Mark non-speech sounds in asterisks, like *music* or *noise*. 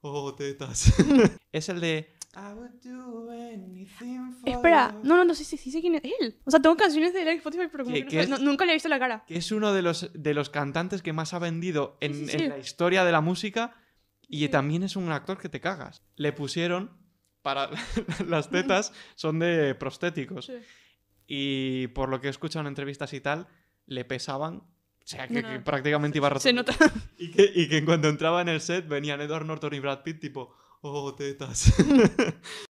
oh, tetas. *laughs* es el de... Espera, no, no, no sé si sé quién es él. O sea, tengo canciones de él en pero nunca le he visto la cara. Que es uno de los, de los cantantes que más ha vendido en, la historia de la música y también es un actor que te cagas. Le pusieron para *laughs* las tetas son de prostéticos. Y por lo que he escuchado en entrevistas y tal, le pesaban o sea, que, prácticamente iba a Y que, y que cuando entraba en el set venían Edward Norton y Brad Pitt tipo, oh, tetas. *laughs*